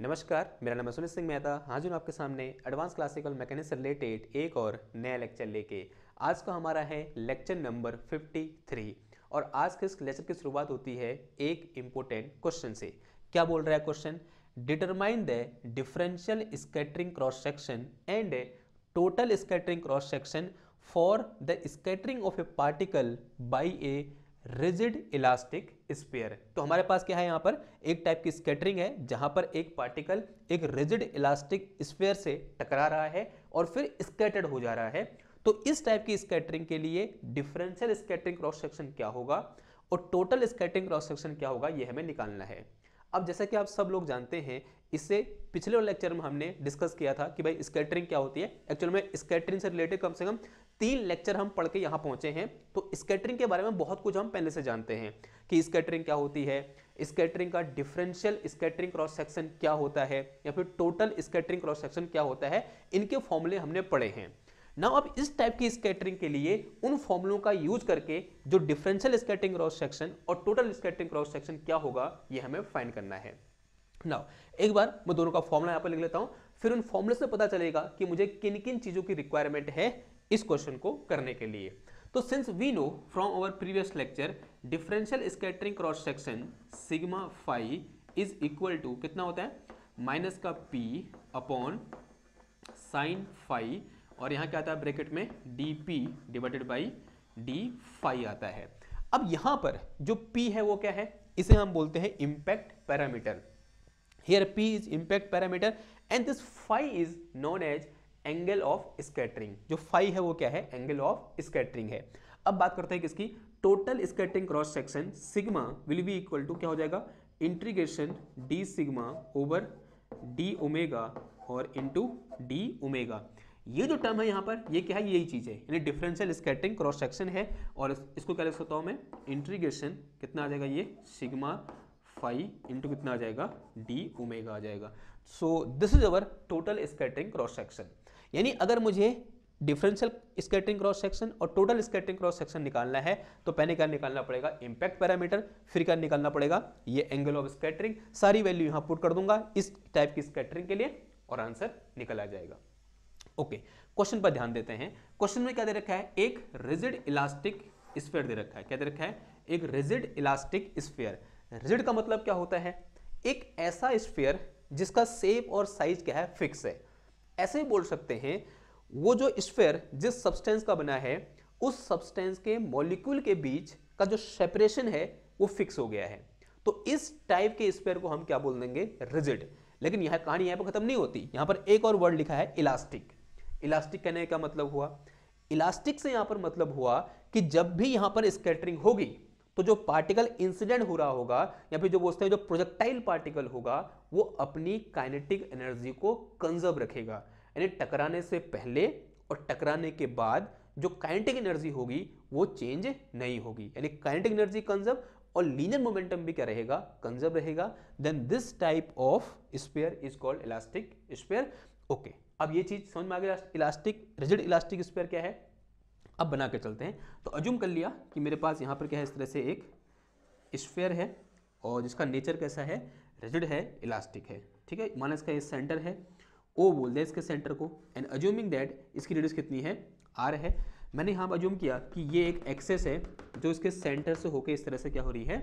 नमस्कार मेरा नाम सुनील सिंह मेहता हाजिर हूँ आपके सामने एडवांस क्लासिकल मैकेनिक्स से रिलेटेड एक और नया लेक्चर लेके आज का हमारा है लेक्चर नंबर 53 और आज के इस लेक्चर की शुरुआत होती है एक इम्पोर्टेंट क्वेश्चन से क्या बोल रहा है question determine the differential scattering cross section and total scattering cross section for the scattering of a particle by a rigid elastic sphere तो हमारे पास क्या है यहाँ पर एक टाइप की स्केटरिंग है जहाँ पर एक पार्टिकल एक रिजिड इलास्टिक स्पेयर से टकरा रहा है और फिर स्केटर्ड हो जा रहा है तो इस टाइप की स्केटरिंग के लिए डिफरेंशियल स्केटरिंग क्रॉस सेक्शन क्या होगा और टोटल स्केटरिंग क्रॉस सेक्शन क्या होगा ये हमें निकालना है अब जैसा कि आप सब लोग जानते हैं इससे पिछले लेक्चर में हमने डिस्कस किया था कि भाई स्केटरिंग क्या होती है एक्चुअल में स्केटरिंग से रिलेटेड कम से कम तीन लेक्चर हम पढ़ के यहाँ पहुंचे हैं तो स्केटरिंग के बारे में बहुत कुछ हम पहले से जानते हैं कि स्केटरिंग क्या होती है स्केटरिंग का डिफरेंशियल स्केटरिंग क्रॉस सेक्शन क्या होता है या फिर टोटल स्केटरिंग क्रॉस सेक्शन क्या होता है इनके फॉर्मूले हमने पढ़े हैं ना अब इस टाइप की स्केटरिंग के लिए उन फॉर्मुलों का यूज करके जो डिफरेंशियल स्केटरिंग क्रॉस सेक्शन और टोटल स्केटरिंग क्रॉस सेक्शन क्या होगा ये हमें फाइंड करना है ना एक बार मैं दोनों का फॉर्मूला यहाँ पर लिख लेता हूँ फिर उन फॉर्मुले से पता चलेगा कि मुझे किन किन चीज़ों की रिक्वायरमेंट है इस क्वेश्चन को करने के लिए तो since we know from our previous lecture differential scattering cross section sigma five is equal to कितना होता है माइनस का पी अपॉन साइन फाइव और यहाँ क्या आता है ब्रैकेट में D P divided by D five आता है अब यहाँ पर जो पी है वो क्या है इसे हम बोलते हैं impact parameter here P is impact parameter and this five is known as angle of scattering जो फाइव है वो क्या है एंगल ऑफ स्केटरिंग है अब बात करते हैं किसकी total scattering cross section sigma will be equal to क्या हो जाएगा integration D sigma over D omega और इंटू डी ओमेगा ये जो टर्म है यहाँ पर ये क्या है यही चीज़ है यानी डिफरेंशियल स्कैटरिंग क्रॉस सेक्शन है और इसको क्या लिख सकता हूँ मैं इंट्रीगेशन कितना आ जाएगा ये सिग्मा फाइव इंटू कितना आ जाएगा डी ओमेगा आ जाएगा so this is our total scattering cross section यानी अगर मुझे डिफरेंशियल स्केटरिंग क्रॉस सेक्शन और टोटल स्केटरिंग क्रॉस सेक्शन निकालना है तो पहले क्या निकालना पड़ेगा इंपैक्ट पैरामीटर फिर क्या निकालना पड़ेगा ये एंगल ऑफ स्केटरिंग सारी वैल्यू यहाँ पुट कर दूंगा इस टाइप की स्केटरिंग के लिए और आंसर निकल आ जाएगा ओके क्वेश्चन पर ध्यान देते हैं क्वेश्चन में क्या दे रखा है एक रिजिड इलास्टिक स्पेयर दे रखा है क्या दे रखा है एक रिजिड इलास्टिक स्पेयर रिजिड का मतलब क्या होता है एक ऐसा स्पेयर जिसका सेप और साइज क्या है फिक्स है ऐसे ही बोल सकते हैं वो जो स्फेयर जिस सब्सटेंस का बना है उस सब्सटेंस के मॉलिक्यूल के बीच का जो सेपरेशन है वो फिक्स हो गया है तो इस टाइप के स्पेयर को हम क्या बोल देंगे रिजिड लेकिन यह कहानी यहाँ पर खत्म नहीं होती यहाँ पर एक और वर्ड लिखा है इलास्टिक इलास्टिक कहने का मतलब हुआ इलास्टिक से यहाँ पर मतलब हुआ कि जब भी यहाँ पर स्केटरिंग होगी तो जो पार्टिकल इंसिडेंट हो रहा होगा या फिर जो बोलते हैं जो प्रोजेक्टाइल पार्टिकल होगा वो अपनी काइनेटिक एनर्जी को कंजर्व रखेगा यानी टकराने से पहले और टकराने के बाद जो काइनेटिक एनर्जी होगी वो चेंज नहीं होगी यानी काइनेटिक एनर्जी कंजर्व और लीनियर मोमेंटम भी क्या रहेगा कंजर्व रहेगा then this type of sphere is called elastic sphere okay अब ये चीज समझ में आ गया इलास्टिक रिजिड इलास्टिक स्पेयर क्या है अब बना कर चलते हैं तो अजूम कर लिया कि मेरे पास यहाँ पर क्या है इस तरह से एक स्फेयर है और जिसका नेचर कैसा है रिजिड है इलास्टिक है ठीक है माना इसका ये सेंटर है ओ बोल दें इसके सेंटर को एंड अज्यूमिंग दैट इसकी रेडियस कितनी है आर है मैंने यहाँ पर अज्यूम किया कि ये एक एक्सेस है जो इसके सेंटर से होकर इस तरह से क्या हो रही है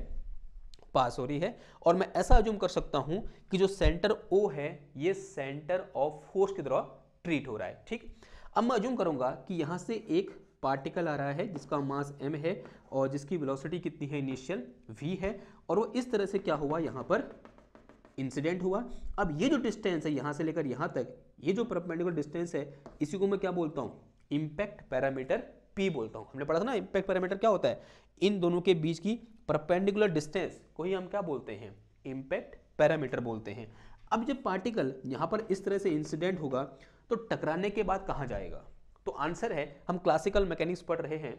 पास हो रही है और मैं ऐसा अज्यूम कर सकता हूँ कि जो सेंटर ओ है ये सेंटर ऑफ फोर्स की तरह ट्रीट हो रहा है ठीक अब मैं अज्यूम करूँगा कि यहाँ से एक पार्टिकल आ रहा है जिसका मास m है और जिसकी वेलोसिटी कितनी है इनिशियल v है और वो इस तरह से क्या हुआ यहाँ पर इंसिडेंट हुआ अब ये जो डिस्टेंस है यहाँ से लेकर यहाँ तक ये जो परपेंडिकुलर डिस्टेंस है इसी को मैं क्या बोलता हूँ इम्पैक्ट पैरामीटर पी बोलता हूँ हमने पढ़ा था ना इम्पैक्ट पैरामीटर क्या होता है इन दोनों के बीच की परपेंडिकुलर डिस्टेंस को ही हम क्या बोलते हैं इम्पैक्ट पैरामीटर बोलते हैं अब जब पार्टिकल यहाँ पर इस तरह से इंसिडेंट होगा तो टकराने के बाद कहाँ जाएगा तो आंसर है हम क्लासिकल मैकेनिक्स पढ़ रहे हैं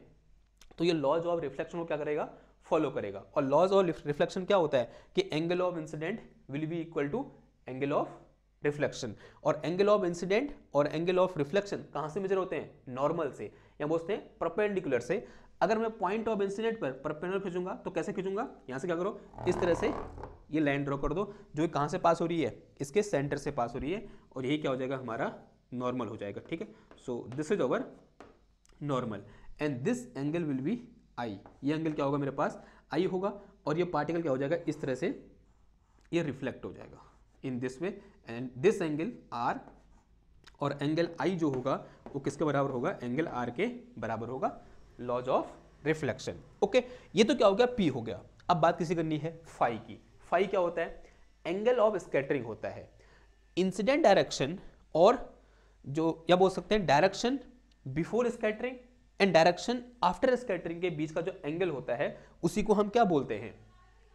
तो ये लॉज ऑफ रिफ्लेक्शन को क्या करेगा फॉलो करेगा और लॉज ऑफ रिफ्लेक्शन क्या होता है कि angle of incident will be equal to angle of reflection और एंगल ऑफ इंसिडेंट और एंगल ऑफ रिफ्लेक्शन कहाँ से मेजर होते हैं नॉर्मल से या बोलते हैं परपेंडिकुलर से अगर मैं पॉइंट ऑफ इंसिडेंट पर परपेंडिकुलर खींचूंगा तो कैसे खींचूंगा यहाँ से क्या करो इस तरह से ये लाइन ड्रॉ कर दो जो कहाँ से पास हो रही है इसके सेंटर से पास हो रही है और यही क्या हो जाएगा हमारा नॉर्मल हो जाएगा ठीक है so this is our normal and this angle will be I ये एंगल क्या होगा मेरे पास आई होगा और ये पार्टिकल क्या हो जाएगा इस तरह से ये रिफ्लेक्ट हो जाएगा in this way and this angle R और एंगल आई जो होगा वो किसके बराबर होगा एंगल आर के बराबर होगा लॉज ऑफ रिफ्लेक्शन ओके ये तो क्या हो गया पी हो गया अब बात किसी करनी है फाइव की फाइव क्या होता है एंगल ऑफ स्केटरिंग होता है इंसिडेंट डायरेक्शन और जो या बोल सकते हैं direction before scattering and direction after scattering के बीच का जो एंगल होता है उसी को हम क्या बोलते हैं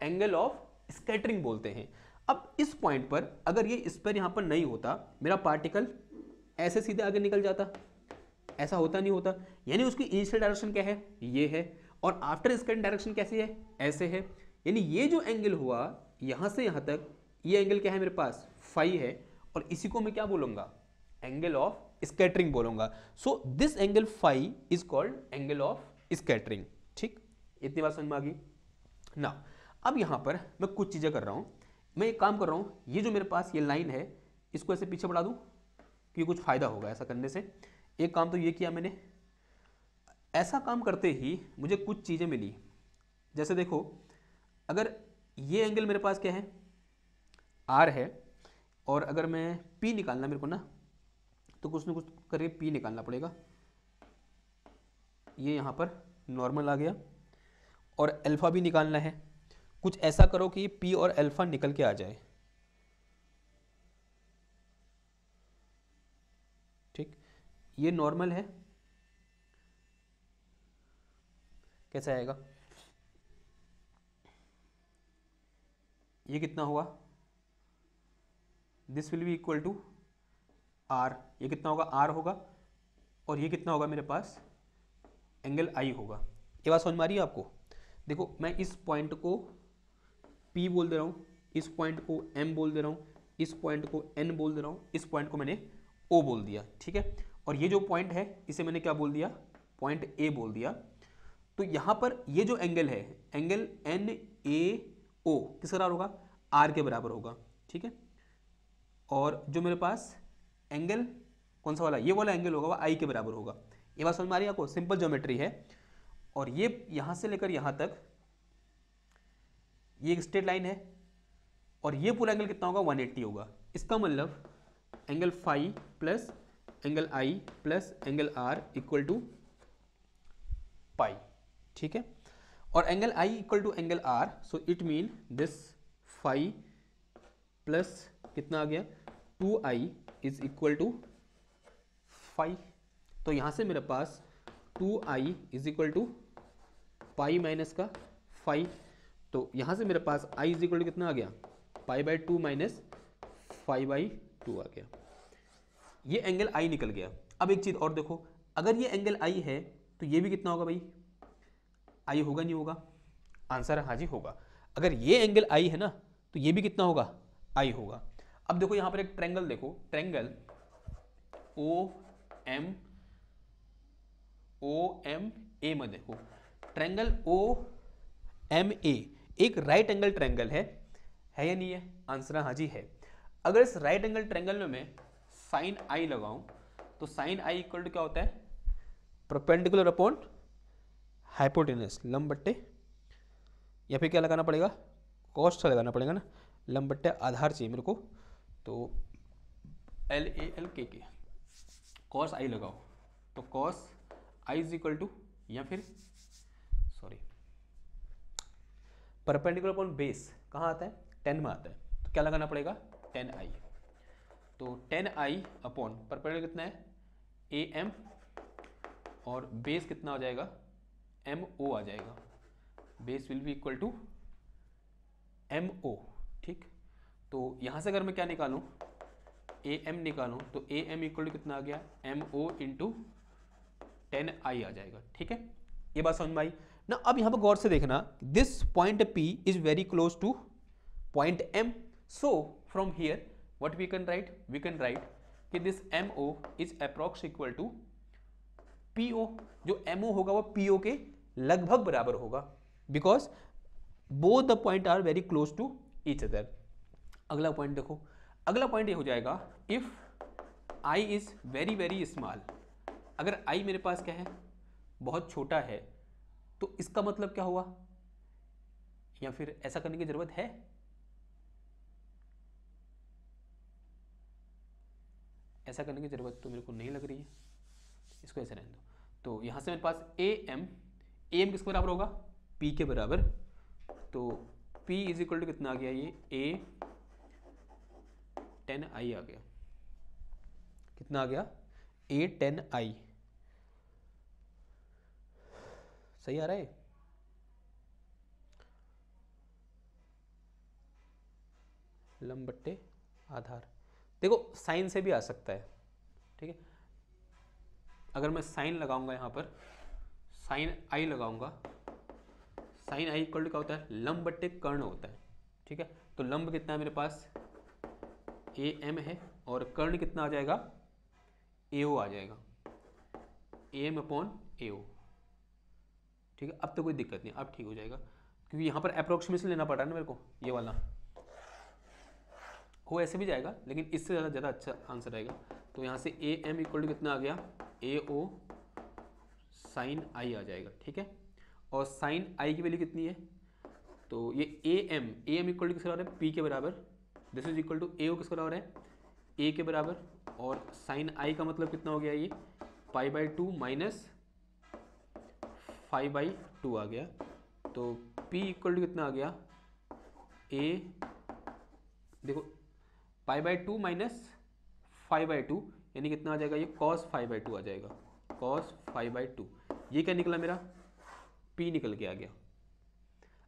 एंगल ऑफ स्कैटरिंग बोलते हैं अब इस पॉइंट पर अगर ये इस पर यहाँ पर नहीं होता मेरा पार्टिकल ऐसे सीधे आगे निकल जाता ऐसा होता नहीं होता यानी उसकी इनिशियल डायरेक्शन क्या है ये है और आफ्टर स्कैटरिंग डायरेक्शन कैसी है ऐसे है यानी ये जो एंगल हुआ यहाँ से यहाँ तक ये एंगल क्या है मेरे पास फाइव है और इसी को मैं क्या बोलूँगा एंगल ऑफ स्केटरिंग बोलूंगा so this angle five is called angle of scattering ठीक इतनी बात समझ में आ गई ना अब यहाँ पर मैं कुछ चीज़ें कर रहा हूँ मैं एक काम कर रहा हूँ ये जो मेरे पास ये लाइन है इसको ऐसे पीछे बढ़ा दूँ कि कुछ फ़ायदा होगा ऐसा करने से एक काम तो ये किया मैंने ऐसा काम करते ही मुझे कुछ चीज़ें मिली जैसे देखो अगर ये एंगल मेरे पास क्या है आर है और अगर मैं पी निकालना मेरे को ना तो कुछ ना कुछ करके पी निकालना पड़ेगा ये यहाँ पर नॉर्मल आ गया और अल्फ़ा भी निकालना है कुछ ऐसा करो कि पी और अल्फ़ा निकल के आ जाए ठीक ये नॉर्मल है कैसा आएगा ये कितना हुआ this will be equal to R ये कितना होगा आर होगा और ये कितना होगा मेरे पास एंगल आई होगा ये बात समझ में आ रही है आपको देखो मैं इस पॉइंट को पी बोल दे रहा हूँ इस पॉइंट को एम बोल दे रहा हूँ इस पॉइंट को एन बोल दे रहा हूँ इस पॉइंट को मैंने ओ बोल दिया ठीक है और ये जो पॉइंट है इसे मैंने क्या बोल दिया पॉइंट ए बोल दिया तो यहाँ पर ये जो एंगल है एंगल एन ए ओ किस बराबर होगा आर के बराबर होगा ठीक है और जो मेरे पास एंगल कौन सा वाला ये वाला एंगल होगा वह आई के बराबर होगा ये बात समझ में आ रही है आपको सिंपल ज्योमेट्री है और ये यहाँ से लेकर यहाँ तक ये एक स्ट्रेट लाइन है और ये पूरा एंगल कितना होगा 180 होगा इसका मतलब angle five plus angle I plus angle R equal to pi ठीक है और angle I equal to angle R so it mean this five plus कितना आ गया two I is equal to five तो यहां से मेरे पास two I is equal to pi minus का फाइव तो यहां से मेरे पास आई इज इक्वल टू कितना आ गया pi by two minus five by two आ गया ये एंगल आई निकल गया अब एक चीज़ और देखो अगर ये एंगल आई है तो ये भी कितना होगा भाई आई होगा नहीं होगा आंसर हाँ जी होगा अगर ये एंगल आई है ना तो ये भी कितना होगा आई होगा अब देखो यहां पर एक ट्रेंगल देखो triangle O M O M A में देखो ट्रेंगल ओ एम ए एक राइट एंगल ट्रेंगल है है या नहीं है आंसर हाँ जी है अगर इस राइट एंगल ट्रेंगल में मैं साइन आई लगाऊं तो साइन आई इक्वल टू क्या होता है प्रोपेंडिकुलर अपॉन हाइपोटेनस लंबट्टे बट्टे या फिर क्या लगाना पड़ेगा कॉस्ट लगाना पड़ेगा ना लंबट्टे बट्टे आधार चाहिए मेरे को तो एल ए एल के के कॉस आई लगाओ तो cos I is equal to या फिर सॉरी परपेंडिकुलर अपॉन बेस कहाँ आता है टेन में आता है तो क्या लगाना पड़ेगा टेन आई तो टेन आई अपॉन परपेंडिकुलर कितना है ए एम और बेस कितना हो जाएगा एम ओ आ जाएगा base will be equal to M O ठीक तो यहाँ से अगर मैं क्या निकालूँ ए एम निकालूँ तो ए एम इक्वल टू कितना आ गया M O into ten I आ जाएगा ठीक है ये बात समझ में आई ना अब यहाँ पर गौर से देखना this point P is very close to point M so from here what we can write we can write कि this M O is approx equal to P O जो एम ओ होगा वो पी ओ के लगभग बराबर होगा because both the point are very close to each other अगला point देखो अगला पॉइंट ये हो जाएगा if I is very very small अगर आई मेरे पास क्या है बहुत छोटा है तो इसका मतलब क्या हुआ या फिर ऐसा करने की ज़रूरत है ऐसा करने की ज़रूरत तो मेरे को नहीं लग रही है इसको ऐसे रहने दो तो यहाँ से मेरे पास ए एम ए एम किसके बराबर होगा पी के बराबर तो पी इज इक्वल टू कितना आ गया ये ए टेन आई आ गया कितना आ गया ए टेन आई सही आ रहा है लंबट्टे आधार देखो साइन से भी आ सकता है ठीक है अगर मैं साइन लगाऊंगा यहां पर साइन आई लगाऊंगा साइन आई इक्वल टू क्या होता है लंब कर्ण होता है ठीक है तो लंब कितना है मेरे पास ए एम है और कर्ण कितना आ जाएगा ए ओ आ जाएगा ए एम अपॉन ए ओ ठीक है अब तो कोई दिक्कत नहीं अब ठीक हो जाएगा क्योंकि यहाँ पर अप्रोक्सीमेशन लेना पड़ा ना मेरे को ये वाला हो ऐसे भी जाएगा लेकिन इससे ज़्यादा ज़्यादा अच्छा आंसर आएगा तो यहाँ से ए एम इक्वल टू कितना आ गया ए ओ साइन आई आ जाएगा ठीक है और साइन आई की वैल्यू कितनी है तो ये A M A M equal to किसके बराबर पी के बराबर this is equal to A किसके बराबर है ए के बराबर और साइन आई का मतलब कितना हो गया ये pi by two minus five by two आ गया तो पी इक्वल टू कितना आ गया ए देखो pi by two minus five by two यानी कितना आ जाएगा ये कॉस फाइव बाई टू आ जाएगा कॉस फाइव बाई टू ये क्या निकला मेरा पी निकल के आ गया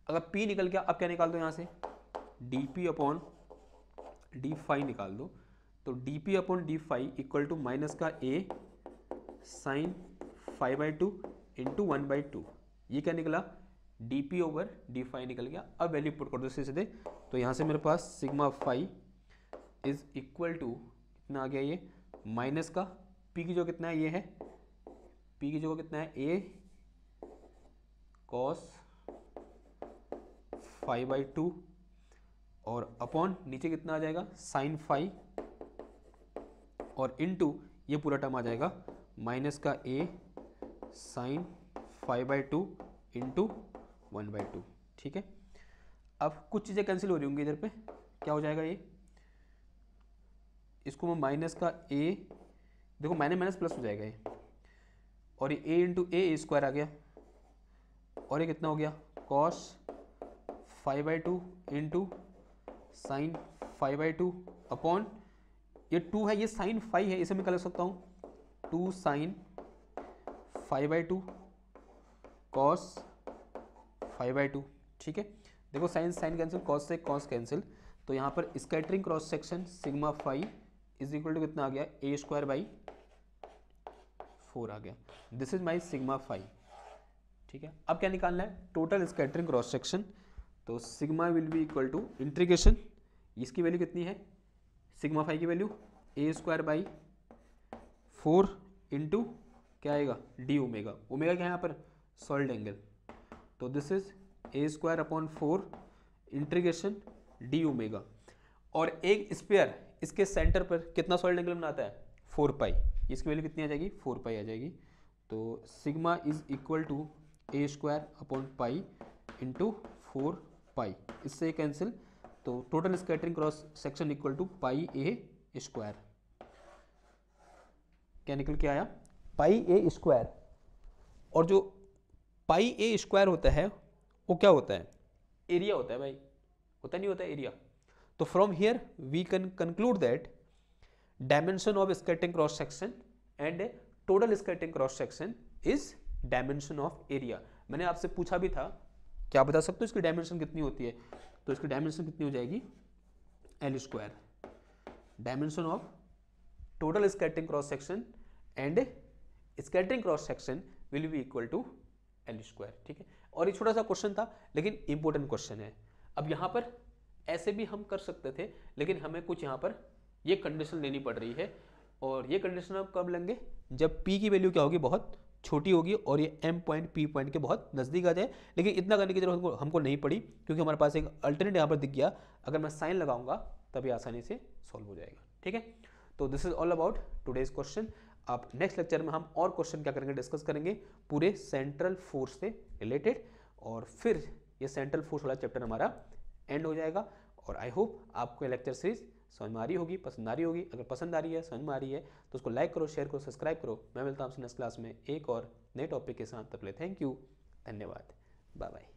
अगर पी निकल गया अब क्या निकाल दो यहाँ से D P upon D five निकाल दो तो D P upon D five equal to minus का A sine five by two into one by two ये क्या निकला D P over D five निकल गया अब वैल्यू पुट कर दो सीधे सीधे तो यहाँ से मेरे पास sigma five is equal to कितना आ गया ये माइनस का पी की जो कितना है ये है पी की जो कितना है A cos five by two और अपॉन नीचे कितना आ जाएगा साइन फाइव और इनटू ये पूरा टर्म आ जाएगा माइनस का A sine five by two into one by two ठीक है अब कुछ चीज़ें कैंसिल हो रही होंगी इधर पे क्या हो जाएगा ये इसको मैं माइनस का ए देखो माइनस माइनस प्लस हो जाएगा ये और ये ए इंटू ए स्क्वायर आ गया और ये कितना हो गया cos five by two into sine five by two upon ये टू है ये साइन फाइव है इसे मैं कर सकता हूँ two sine five by two cos five by two ठीक है देखो साइन साइन कैंसिल कॉस से कॉस कैंसिल तो यहाँ पर scattering cross section sigma five is equal to कितना आ गया ए स्क्वायर बाई फोर आ गया this is my sigma five ठीक है अब क्या निकालना है टोटल स्कैटरिंग क्रॉस सेक्शन तो sigma will be equal to integration इसकी वैल्यू कितनी है सिग्मा फाइव की value A square by four into क्या आएगा डी ओमेगा ओमेगा क्या है यहाँ पर सॉल्ड एंगल तो this is A square upon four integration D omega और एक स्पेयर इसके सेंटर पर कितना सॉल्ड एंगल बनाता है फोर पाई इसकी वैल्यू कितनी आ जाएगी फोर पाई आ जाएगी तो sigma is equal to A square upon pi into four pi इससे कैंसिल तो total scattering cross section equal to pi A square क्या निकल के आया पाई ए स्क्वायर और जो पाई ए स्क्वायर होता है वो क्या होता है एरिया होता है भाई होता नहीं होता एरिया तो from here we can conclude that dimension of scattering cross section and total scattering cross section is dimension of area मैंने आपसे पूछा भी था क्या बता सकते हो इसकी डायमेंशन कितनी होती है तो इसकी डायमेंशन कितनी हो जाएगी L square dimension of total scattering cross section and scattering cross section will be equal to L square ठीक है और ये छोटा सा क्वेश्चन था लेकिन इंपॉर्टेंट क्वेश्चन है अब यहाँ पर ऐसे भी हम कर सकते थे लेकिन हमें कुछ यहाँ पर ये कंडीशन लेनी पड़ रही है और ये कंडीशन आप कब लेंगे जब पी की वैल्यू क्या होगी बहुत छोटी होगी और ये एम पॉइंट पी पॉइंट के बहुत नज़दीक आ जाए लेकिन इतना करने की जरूरत हमको, नहीं पड़ी क्योंकि हमारे पास एक अल्टरनेट यहाँ पर दिख गया अगर मैं साइन लगाऊंगा तभी आसानी से सॉल्व हो जाएगा ठीक है तो this is all about today's question आप नेक्स्ट लेक्चर में हम और क्वेश्चन क्या करेंगे डिस्कस करेंगे पूरे सेंट्रल फोर्स से रिलेटेड और फिर ये सेंट्रल फोर्स वाला चैप्टर हमारा एंड हो जाएगा और आई होप आपको ये लेक्चर सीरीज़ समझ में आ रही होगी पसंद आ रही होगी अगर पसंद आ रही है समझ में आ रही है तो उसको लाइक करो शेयर करो सब्सक्राइब करो मैं मिलता हूँ आपसे नेक्स्ट क्लास में एक और नए टॉपिक के साथ तब ले थैंक यू धन्यवाद बाय बाय